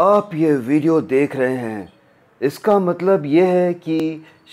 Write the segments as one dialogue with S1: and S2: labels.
S1: आप ये वीडियो देख रहे हैं इसका मतलब ये है कि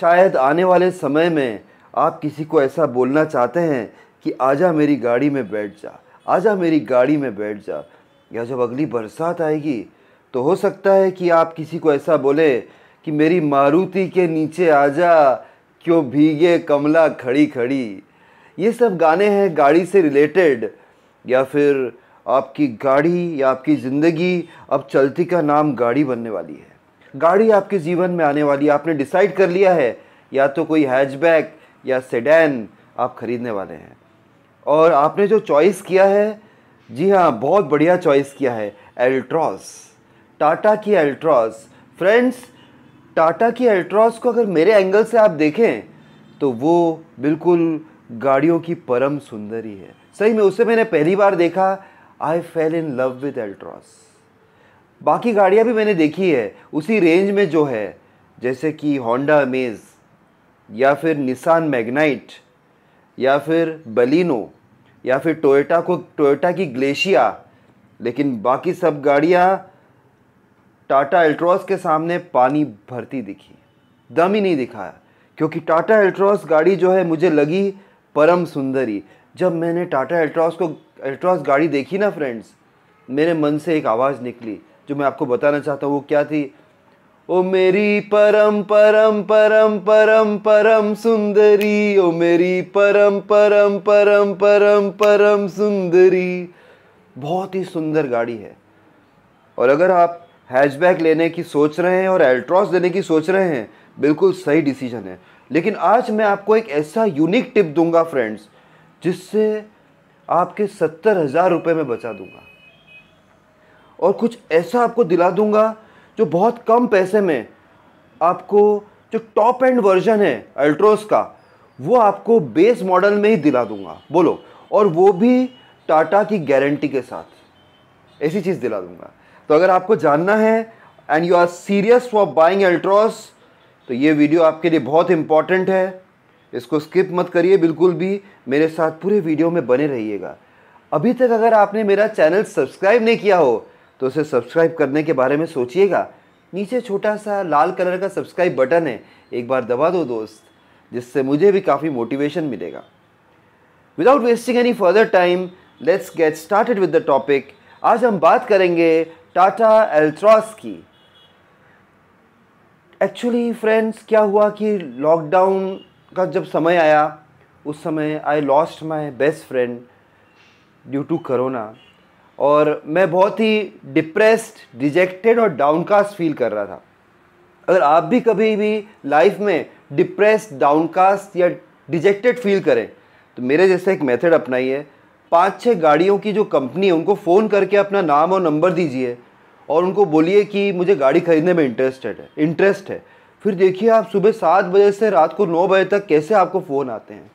S1: शायद आने वाले समय में आप किसी को ऐसा बोलना चाहते हैं कि आजा मेरी गाड़ी में बैठ जा आजा मेरी गाड़ी में बैठ जा या जब अगली बरसात आएगी तो हो सकता है कि आप किसी को ऐसा बोले कि मेरी मारुति के नीचे आजा क्यों भीगे कमला खड़ी खड़ी ये सब गाने हैं गाड़ी से रिलेटेड या फिर आपकी गाड़ी या आपकी ज़िंदगी अब चलती का नाम गाड़ी बनने वाली है गाड़ी आपके जीवन में आने वाली है आपने डिसाइड कर लिया है या तो कोई हैचबैक या सेडैन आप ख़रीदने वाले हैं और आपने जो चॉइस किया है जी हाँ बहुत बढ़िया चॉइस किया है एल्ट्रॉस टाटा की एल्ट्रॉस फ्रेंड्स टाटा की एल्ट्रॉस को अगर मेरे एंगल से आप देखें तो वो बिल्कुल गाड़ियों की परम सुंदरी है सही में उसे मैंने पहली बार देखा I fell in love with Altroz बाकी गाड़ियाँ भी मैंने देखी है उसी रेंज में जो है जैसे कि होंडा अमेज या फिर निसान मैग्नाइट या फिर बलिनो या फिर टोयोटा को टोयोटा की ग्लेशिया लेकिन बाकी सब गाड़ियाँ टाटा एल्ट्रॉस के सामने पानी भरती दिखी दम ही नहीं दिखाया क्योंकि टाटा एल्ट्रॉस गाड़ी जो है मुझे लगी परम सुंदरी जब मैंने टाटा एल्ट्रॉस को अल्ट्रॉस गाड़ी देखी ना फ्रेंड्स मेरे मन से एक आवाज़ निकली जो मैं आपको बताना चाहता हूँ वो क्या थी ओ मेरी परम परम परम परम परम सुंदरी ओ मेरी परम परम परम परम परम सुंदरी बहुत ही सुंदर गाड़ी है और अगर आप हैचबैक लेने की सोच रहे हैं और एल्ट्रॉस देने की सोच रहे हैं बिल्कुल सही डिसीजन है लेकिन आज मैं आपको एक ऐसा यूनिक टिप दूंगा फ्रेंड्स जिससे आपके सत्तर हज़ार रुपये में बचा दूंगा और कुछ ऐसा आपको दिला दूंगा जो बहुत कम पैसे में आपको जो टॉप एंड वर्जन है अल्ट्रोस का वो आपको बेस मॉडल में ही दिला दूंगा बोलो और वो भी टाटा की गारंटी के साथ ऐसी चीज़ दिला दूंगा तो अगर आपको जानना है and you are serious for buying Altroz तो ये वीडियो आपके लिए बहुत इंपॉर्टेंट है इसको स्किप मत करिए बिल्कुल भी मेरे साथ पूरे वीडियो में बने रहिएगा अभी तक अगर आपने मेरा चैनल सब्सक्राइब नहीं किया हो तो उसे सब्सक्राइब करने के बारे में सोचिएगा नीचे छोटा सा लाल कलर का सब्सक्राइब बटन है एक बार दबा दो दोस्त जिससे मुझे भी काफ़ी मोटिवेशन मिलेगा without wasting any further time let's get started with the topic आज हम बात करेंगे टाटा एल्ट्रॉस की एक्चुअली फ्रेंड्स क्या हुआ कि लॉकडाउन का जब समय आया उस समय I lost my best friend due to corona और मैं बहुत ही डिप्रेस्ड डिजेक्टेड और डाउनकास्ट फील कर रहा था अगर आप भी कभी भी लाइफ में डिप्रेस्ड डाउनकास्ट या डिजेक्टेड फील करें तो मेरे जैसे एक मेथड अपनाइए पाँच छः गाड़ियों की जो कंपनी है उनको फ़ोन करके अपना नाम और नंबर दीजिए और उनको बोलिए कि मुझे गाड़ी खरीदने में इंटरेस्टेड है इंटरेस्ट है फिर देखिए आप सुबह सात बजे से रात को नौ बजे तक कैसे आपको फ़ोन आते हैं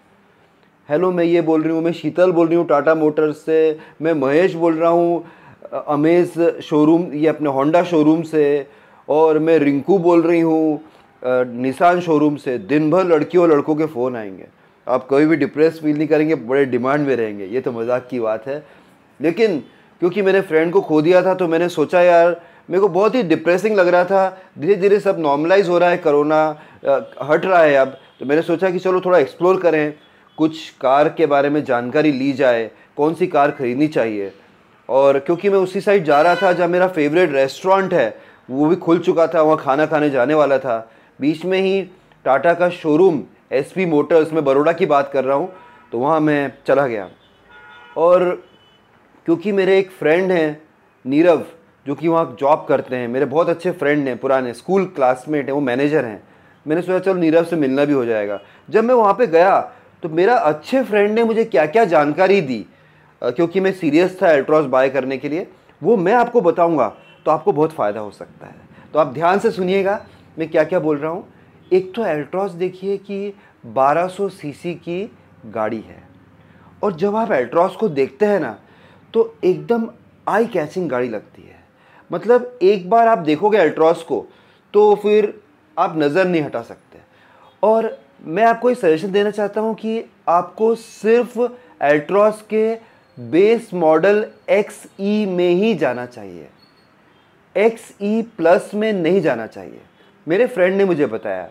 S1: हेलो मैं ये बोल रही हूँ मैं शीतल बोल रही हूँ टाटा मोटर्स से मैं महेश बोल रहा हूँ अमेज शोरूम ये अपने होंडा शोरूम से और मैं रिंकू बोल रही हूँ निशान शोरूम से दिन भर लड़कियों और लड़कों के फ़ोन आएंगे आप कभी भी डिप्रेस फील नहीं करेंगे बड़े डिमांड में रहेंगे ये तो मजाक की बात है लेकिन क्योंकि मैंने फ्रेंड को खो दिया था तो मैंने सोचा यार मेरे को बहुत ही डिप्रेसिंग लग रहा था धीरे धीरे सब नॉर्मलाइज हो रहा है कोरोना हट रहा है अब तो मैंने सोचा कि चलो थोड़ा एक्सप्लोर करें कुछ कार के बारे में जानकारी ली जाए कौन सी कार खरीदनी चाहिए और क्योंकि मैं उसी साइड जा रहा था जहाँ मेरा फेवरेट रेस्टोरेंट है वो भी खुल चुका था वहाँ खाना खाने जाने वाला था बीच में ही टाटा का शोरूम एस पी मोटर्स मैं बड़ोड़ा की बात कर रहा हूँ तो वहाँ मैं चला गया और क्योंकि मेरे एक फ्रेंड हैं नीरव जो कि वहाँ जॉब करते हैं मेरे बहुत अच्छे फ्रेंड हैं पुराने स्कूल क्लासमेट हैं वो मैनेजर हैं मैंने सोचा चलो नीरव से मिलना भी हो जाएगा जब मैं वहाँ पर गया तो मेरा अच्छे फ्रेंड ने मुझे क्या क्या जानकारी दी क्योंकि मैं सीरियस था एल्ट्रॉस बाय करने के लिए वो मैं आपको बताऊँगा तो आपको बहुत फ़ायदा हो सकता है तो आप ध्यान से सुनिएगा मैं क्या क्या बोल रहा हूँ एक तो एल्ट्रॉस देखिए कि 1200 सीसी की गाड़ी है और जब आप एल्ट्रॉस को देखते हैं ना तो एकदम आई कैचिंग गाड़ी लगती है मतलब एक बार आप देखोगे अल्ट्रॉस को तो फिर आप नज़र नहीं हटा सकते और मैं आपको एक सजेशन देना चाहता हूँ कि आपको सिर्फ अल्ट्रॉस के बेस मॉडल एक्स ई में ही जाना चाहिए एक्स ई प्लस में नहीं जाना चाहिए मेरे फ्रेंड ने मुझे बताया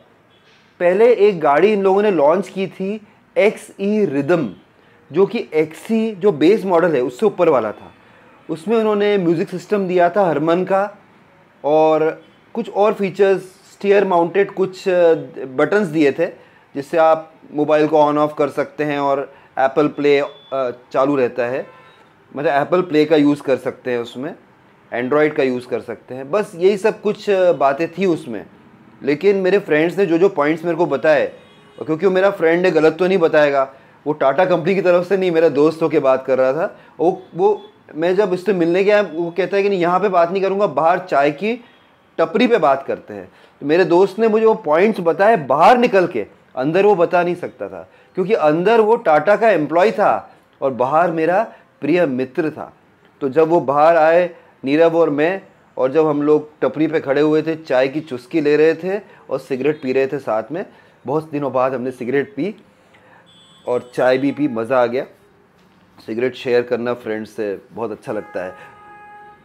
S1: पहले एक गाड़ी इन लोगों ने लॉन्च की थी एक्स ई रिदम जो कि एक्स ई e, जो बेस मॉडल है उससे ऊपर वाला था उसमें उन्होंने म्यूज़िक सिस्टम दिया था हरमन का और कुछ और फीचर्स स्टीयर माउंटेड कुछ बटन्स दिए थे जिससे आप मोबाइल को ऑन ऑफ कर सकते हैं और एप्पल प्ले चालू रहता है मतलब एप्पल प्ले का यूज़ कर सकते हैं उसमें एंड्रॉयड का यूज़ कर सकते हैं बस यही सब कुछ बातें थी उसमें लेकिन मेरे फ्रेंड्स ने जो जो पॉइंट्स मेरे को बताए क्योंकि वो मेरा फ्रेंड है गलत तो नहीं बताएगा वो टाटा कंपनी की तरफ से नहीं मेरा दोस्त होकर बात कर रहा था वो वो मैं जब उससे मिलने गया वो कहता है कि नहीं यहाँ पे बात नहीं करूँगा बाहर चाय की टपरी पे बात करते हैं तो मेरे दोस्त ने मुझे वो पॉइंट्स बताए बाहर निकल के अंदर वो बता नहीं सकता था क्योंकि अंदर वो टाटा का एम्प्लॉय था और बाहर मेरा प्रिय मित्र था तो जब वो बाहर आए नीरव और मैं और जब हम लोग टपरी पे खड़े हुए थे चाय की चुस्की ले रहे थे और सिगरेट पी रहे थे साथ में बहुत दिनों बाद हमने सिगरेट पी और चाय भी पी मज़ा आ गया सिगरेट शेयर करना फ्रेंड्स से बहुत अच्छा लगता है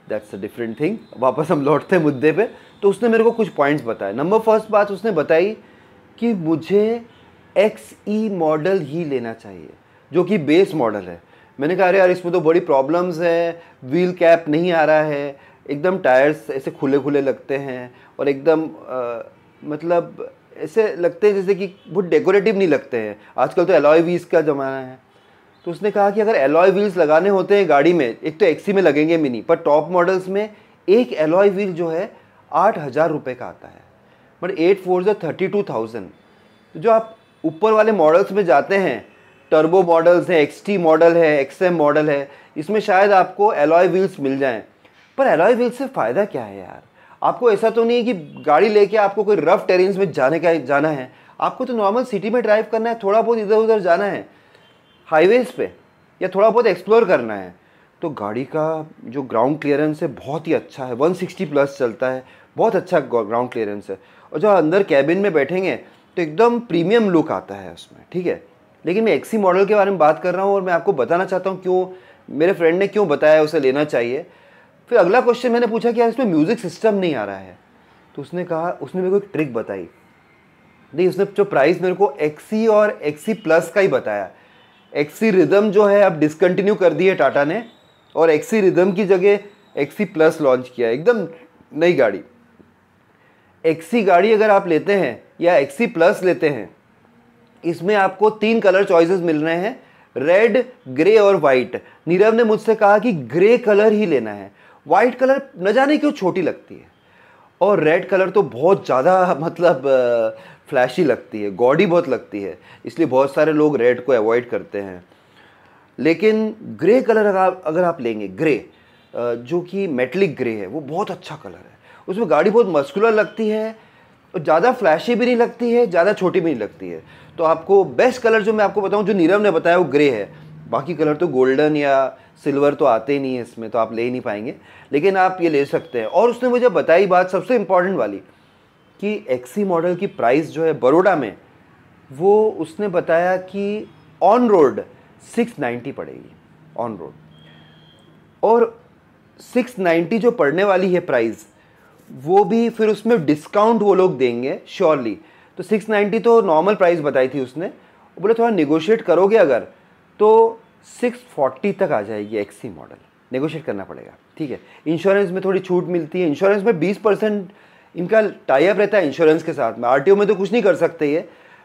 S1: दैट्स अ डिफरेंट थिंग वापस हम लौटते हैं मुद्दे पे तो उसने मेरे को कुछ पॉइंट्स बताए नंबर फर्स्ट बात उसने बताई कि मुझे एक्स ई मॉडल ही लेना चाहिए जो कि बेस मॉडल है मैंने कहा अरे यार इसमें तो बड़ी प्रॉब्लम्स है व्हील कैप नहीं आ रहा है एकदम टायर्स ऐसे खुले खुले लगते हैं और एकदम आ, मतलब ऐसे लगते हैं जैसे कि बहुत डेकोरेटिव नहीं लगते हैं आजकल तो एलॉय वीज का ज़माना है तो उसने कहा कि अगर एलॉय व्हील्स लगाने होते हैं गाड़ी में एक तो एक्सी में लगेंगे मिनी पर टॉप मॉडल्स में एक एलॉय व्हील जो है आठ हज़ार रुपये का आता है बट एट फोर जो थर्टी टू थाउजेंड जो आप ऊपर वाले मॉडल्स में जाते हैं टर्बो मॉडल्स हैं एक्स टी मॉडल है एक्स एम मॉडल है इसमें शायद आपको एलॉय व्हील्स मिल जाएँ पर एलॉय व्हील्स से फ़ायदा क्या है यार आपको ऐसा तो नहीं है कि गाड़ी लेके आपको कोई रफ टेरेंस में जाने का जाना है आपको तो नॉर्मल सिटी में ड्राइव करना है थोड़ा बहुत इधर उधर जाना है हाईवेज़ पे या थोड़ा बहुत एक्सप्लोर करना है तो गाड़ी का जो ग्राउंड क्लियरेंस है बहुत ही अच्छा है 160 प्लस चलता है बहुत अच्छा ग्राउंड क्लियरेंस है और जब अंदर कैबिन में बैठेंगे तो एकदम प्रीमियम लुक आता है उसमें ठीक है लेकिन मैं एक्सी मॉडल के बारे में बात कर रहा हूँ और मैं आपको बताना चाहता हूँ क्यों मेरे फ्रेंड ने क्यों बताया उसे लेना चाहिए फिर अगला क्वेश्चन मैंने पूछा कि यार इसमें म्यूज़िक सिस्टम नहीं आ रहा है तो उसने कहा उसने मेरे को एक ट्रिक बताई नहीं उसने जो प्राइस मेरे को एक्सी और एक्सी प्लस का ही बताया एक्सी रिदम जो है अब डिसकंटिन्यू कर दी है टाटा ने और एक्सी रिदम की जगह एक्सी प्लस लॉन्च किया एकदम नई गाड़ी एक्सी गाड़ी अगर आप लेते हैं या एक्सी प्लस लेते हैं इसमें आपको तीन कलर चॉइसेस मिल रहे हैं रेड ग्रे और वाइट नीरव ने मुझसे कहा कि ग्रे कलर ही लेना है वाइट कलर न जाने क्यों छोटी लगती है और रेड कलर तो बहुत ज़्यादा मतलब फ्लैशी लगती है गॉडी बहुत लगती है इसलिए बहुत सारे लोग रेड को अवॉइड करते हैं लेकिन ग्रे कलर अगर आप अगर आप लेंगे ग्रे जो कि मेटलिक ग्रे है वो बहुत अच्छा कलर है उसमें गाड़ी बहुत मस्कुलर लगती है और ज़्यादा फ्लैशी भी नहीं लगती है ज़्यादा छोटी भी नहीं लगती है तो आपको बेस्ट कलर जो मैं आपको बताऊँ जो नीरव ने बताया वो ग्रे है बाकी कलर तो गोल्डन या सिल्वर तो आते ही नहीं है इसमें तो आप ले ही नहीं पाएंगे लेकिन आप ये ले सकते हैं और उसने मुझे बताई बात सबसे इम्पॉर्टेंट वाली कि एक्सी मॉडल की प्राइस जो है बड़ोड़ा में वो उसने बताया कि ऑन रोड सिक्स नाइन्टी पड़ेगी ऑन रोड और सिक्स नाइन्टी जो पड़ने वाली है प्राइस वो भी फिर उसमें डिस्काउंट वो लोग देंगे श्योरली तो सिक्स नाइन्टी तो नॉर्मल प्राइस बताई थी उसने बोले थोड़ा निगोशिएट करोगे अगर तो 640 तक आ जाएगी एक्सी मॉडल नेगोशिएट करना पड़ेगा ठीक है इंश्योरेंस में थोड़ी छूट मिलती है इंश्योरेंस में 20 परसेंट इनका टाइप रहता है इंश्योरेंस के साथ में आर में तो कुछ नहीं कर सकते ये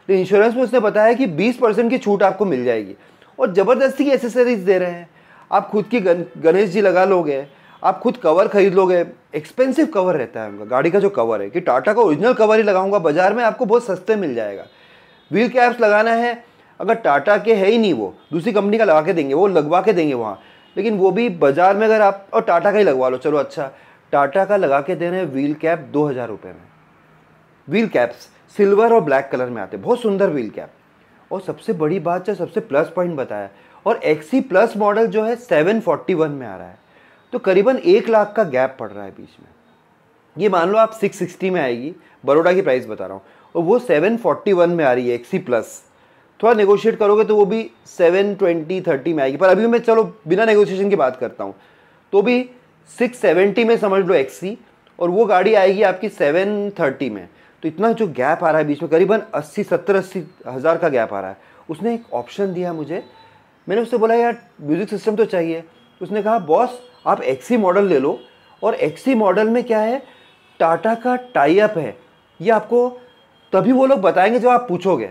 S1: तो इंश्योरेंस में उसने बताया कि बीस परसेंट की छूट आपको मिल जाएगी और ज़बरदस्ती की एसेसरीज दे रहे हैं आप खुद की गणेश जी लगा लोगे आप खुद कवर खरीद लोगे एक्सपेंसिव कवर रहता है उनका गाड़ी का जो कवर है कि टाटा का ओरिजिनल कवर ही लगाऊंगा बाजार में आपको बहुत सस्ते मिल जाएगा व्हील कैप्स लगाना है अगर टाटा के है ही नहीं वो दूसरी कंपनी का लगा के देंगे वो लगवा के देंगे वहाँ लेकिन वो भी बाज़ार में अगर आप और टाटा का ही लगवा लो चलो अच्छा टाटा का लगा के दे रहे हैं व्हील कैप दो हज़ार रुपये में व्हील कैप्स सिल्वर और ब्लैक कलर में आते हैं बहुत सुंदर व्हील कैप और सबसे बड़ी बात जो सबसे प्लस पॉइंट बताया और एक्सी प्लस मॉडल जो है सेवन फोर्टी वन में आ रहा है तो करीबन एक लाख का गैप पड़ रहा है बीच में ये मान लो आप सिक्स सिक्सटी में आएगी बड़ोडा की प्राइस बता रहा हूँ और वो सेवन फोर्टी वन में आ रही है एक्सी प्लस थोड़ा नेगोशिएट करोगे तो वो भी सेवन ट्वेंटी थर्टी में आएगी पर अभी मैं चलो बिना नेगोशिएशन की बात करता हूँ तो भी सिक्स सेवेंटी में समझ लो एक्सी और वो गाड़ी आएगी आपकी सेवन थर्टी में तो इतना जो गैप आ रहा है बीच में करीबन अस्सी सत्तर अस्सी हज़ार का गैप आ रहा है उसने एक ऑप्शन दिया मुझे मैंने उससे बोला यार म्यूज़िक सिस्टम तो चाहिए उसने कहा बॉस आप एक्सी मॉडल ले लो और एक्सी मॉडल में क्या है टाटा का टाई अप है ये आपको तभी वो लोग बताएंगे जब आप पूछोगे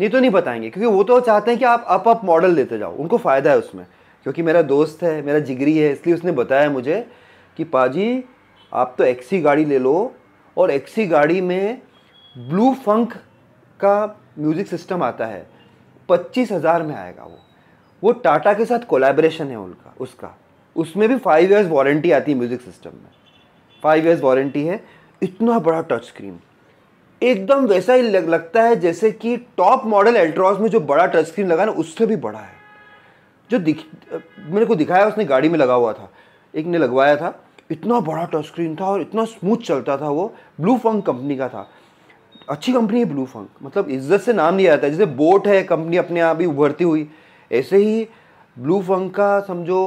S1: नहीं तो नहीं बताएंगे क्योंकि वो तो चाहते हैं कि आप अप अप मॉडल देते जाओ उनको फ़ायदा है उसमें क्योंकि मेरा दोस्त है मेरा जिगरी है इसलिए उसने बताया मुझे कि पाजी आप तो एक्सी गाड़ी ले लो और एक्सी गाड़ी में ब्लू फंक का म्यूज़िक सिस्टम आता है पच्चीस हज़ार में आएगा वो वो टाटा के साथ कोलेब्रेशन है उनका उसका उसमें भी फाइव ईयर्स वारंटी आती है म्यूज़िक सिस्टम में फाइव ईयर्स वारंटी है इतना बड़ा टच स्क्रीन एकदम वैसा ही लग, लगता है जैसे कि टॉप मॉडल एल्ट्रॉस में जो बड़ा टच स्क्रीन लगा ना उससे भी बड़ा है जो दिख मेरे को दिखाया उसने गाड़ी में लगा हुआ था एक ने लगवाया था इतना बड़ा टच स्क्रीन था और इतना स्मूथ चलता था वो ब्लू फंक कंपनी का था अच्छी कंपनी है ब्लू फंक मतलब इज्जत से नाम नहीं आता जैसे बोट है कंपनी अपने आप ही उभरती हुई ऐसे ही ब्लू फंक का समझो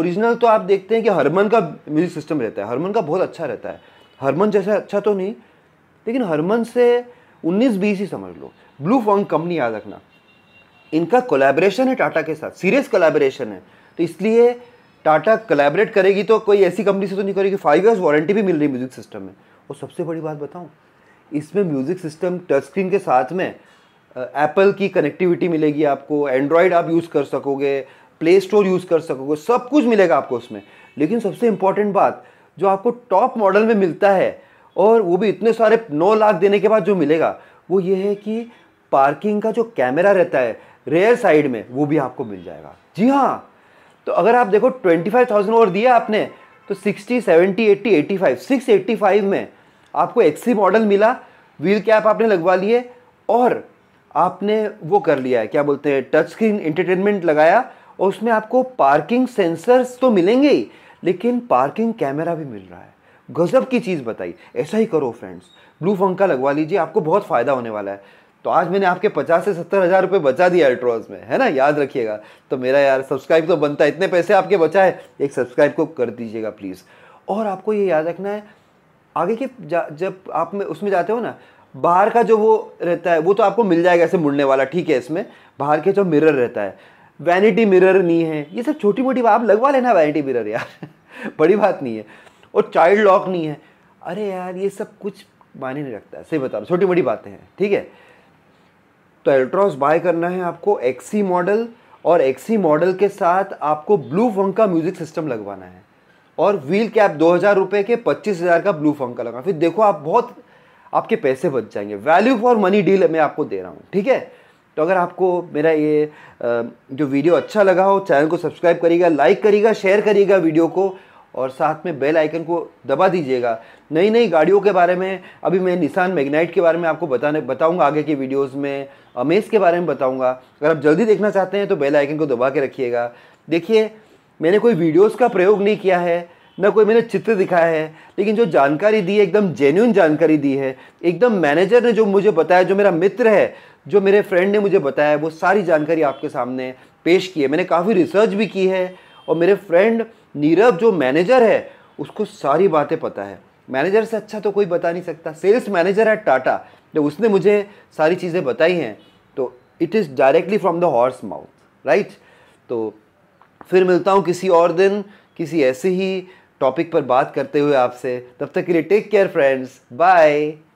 S1: ओरिजिनल तो आप देखते हैं कि हरमन का म्यूजिक सिस्टम रहता है हरमन का बहुत अच्छा रहता है हरमन जैसा अच्छा तो नहीं लेकिन हरमन से उन्नीस बीस ही समझ लो ब्लू फॉन्ग कंपनी याद रखना इनका कोलैबोरेशन है टाटा के साथ सीरियस कोलैबोरेशन है तो इसलिए टाटा कोलैबोरेट करेगी तो कोई ऐसी कंपनी से तो नहीं करेगी फाइव ईयर्स वारंटी भी मिल रही म्यूज़िक सिस्टम में और सबसे बड़ी बात बताऊँ इसमें म्यूज़िक सिस्टम टच स्क्रीन के साथ में एप्पल की कनेक्टिविटी मिलेगी आपको एंड्रॉयड आप यूज़ कर सकोगे प्ले स्टोर यूज़ कर सकोगे सब कुछ मिलेगा आपको उसमें लेकिन सबसे इंपॉर्टेंट बात जो आपको टॉप मॉडल में मिलता है और वो भी इतने सारे नौ लाख देने के बाद जो मिलेगा वो ये है कि पार्किंग का जो कैमरा रहता है रेयर साइड में वो भी आपको मिल जाएगा जी हाँ तो अगर आप देखो ट्वेंटी फाइव थाउजेंड और दिया आपने तो sixty seventy eighty eighty five six eighty five में आपको एक्सी मॉडल मिला व्हील कैप आपने लगवा लिए और आपने वो कर लिया है क्या बोलते हैं टच स्क्रीन एंटरटेनमेंट लगाया और उसमें आपको पार्किंग सेंसर्स तो मिलेंगे ही लेकिन पार्किंग कैमरा भी मिल रहा है गजब की चीज़ बताई ऐसा ही करो फ्रेंड्स ब्लू फंका लगवा लीजिए आपको बहुत फ़ायदा होने वाला है तो आज मैंने आपके पचास से सत्तर हज़ार रुपये बचा दिया अल्ट्रॉज में है ना याद रखिएगा तो मेरा यार सब्सक्राइब तो बनता है इतने पैसे आपके बचाए एक सब्सक्राइब को कर दीजिएगा प्लीज़ और आपको ये याद रखना है आगे के जब आप में उसमें जाते हो ना बाहर का जो वो रहता है वो तो आपको मिल जाएगा ऐसे मुड़ने वाला ठीक है इसमें बाहर के जो मिरर रहता है वैनिटी मिरर नहीं है ये सब छोटी मोटी आप लगवा लेना वैनिटी मिरर यार बड़ी बात नहीं है और चाइल्ड लॉक नहीं है अरे यार ये सब कुछ मायने नहीं रखता है सही बता रहा छोटी बड़ी बातें हैं ठीक है तो एल्ट्रॉस बाय करना है आपको एक्सी मॉडल और एक्सी मॉडल के साथ आपको ब्लू फंक का म्यूज़िक सिस्टम लगवाना है और व्हील कैप दो हज़ार रुपये के पच्चीस हज़ार का ब्लू फंक का लगा फिर देखो आप बहुत आपके पैसे बच जाएंगे वैल्यू फॉर मनी डील मैं आपको दे रहा हूँ ठीक है तो अगर आपको मेरा ये जो वीडियो अच्छा लगा हो चैनल को सब्सक्राइब करिएगा लाइक करिएगा शेयर करिएगा वीडियो को और साथ में बेल आइकन को दबा दीजिएगा नई नई गाड़ियों के बारे में अभी मैं निशान मैग्नाइट के बारे में आपको बताने बताऊंगा आगे की वीडियोस में अमेज के बारे में बताऊंगा अगर आप जल्दी देखना चाहते हैं तो बेल आइकन को दबा के रखिएगा देखिए मैंने कोई वीडियोस का प्रयोग नहीं किया है ना कोई मैंने चित्र दिखाया है लेकिन जो जानकारी दी है एकदम जेन्यून जानकारी दी है एकदम मैनेजर ने जो मुझे बताया जो मेरा मित्र है जो मेरे फ्रेंड ने मुझे बताया वो सारी जानकारी आपके सामने पेश की है मैंने काफ़ी रिसर्च भी की है और मेरे फ्रेंड नीरव जो मैनेजर है उसको सारी बातें पता है मैनेजर से अच्छा तो कोई बता नहीं सकता सेल्स मैनेजर है टाटा जब उसने मुझे सारी चीज़ें बताई हैं तो it is directly from the horse mouth right तो फिर मिलता हूँ किसी और दिन किसी ऐसे ही टॉपिक पर बात करते हुए आपसे तब तक के लिए टेक केयर फ्रेंड्स बाय